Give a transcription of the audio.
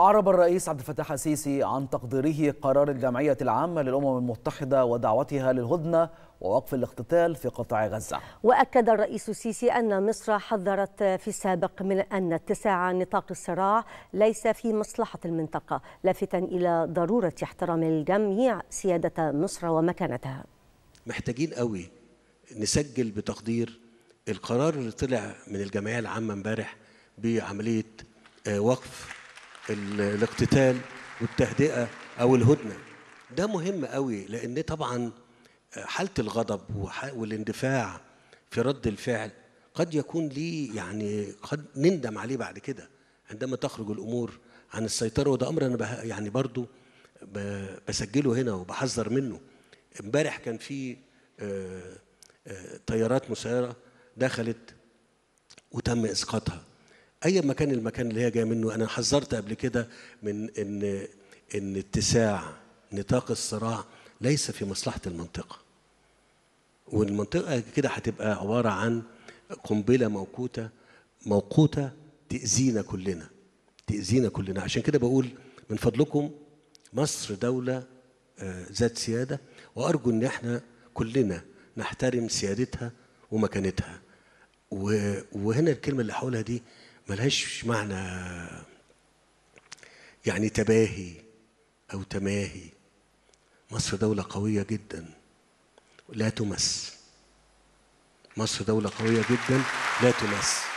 أعرب الرئيس عبد الفتاح السيسي عن تقديره قرار الجمعية العامة للأمم المتحدة ودعوتها للهدنة ووقف الاقتتال في قطاع غزة وأكد الرئيس السيسي أن مصر حذرت في السابق من أن اتساع نطاق الصراع ليس في مصلحة المنطقة لافتا إلى ضرورة احترام الجميع سيادة مصر ومكانتها محتاجين قوي نسجل بتقدير القرار اللي طلع من الجمعية العامة امبارح بعملية آه، وقف الاقتتال والتهدئه او الهدنه ده مهم قوي لان طبعا آه، حاله الغضب والاندفاع في رد الفعل قد يكون ليه يعني قد نندم عليه بعد كده عندما تخرج الامور عن السيطره وده امر انا يعني برضو بسجله هنا وبحذر منه امبارح كان في آه، آه، طيارات مسيره دخلت وتم اسقاطها اي مكان المكان اللي هي جايه منه انا حذرت قبل كده من ان ان اتساع نطاق الصراع ليس في مصلحه المنطقه والمنطقه كده هتبقى عباره عن قنبله موقوته موقوته تاذينا كلنا تاذينا كلنا عشان كده بقول من فضلكم مصر دوله آه، ذات سياده وارجو ان احنا كلنا نحترم سيادتها ومكانتها وهنا الكلمه اللي هقولها دي ملهاش معنى يعني تباهي أو تماهي مصر دولة قوية جدا لا تمس مصر دولة قوية جدا لا تمس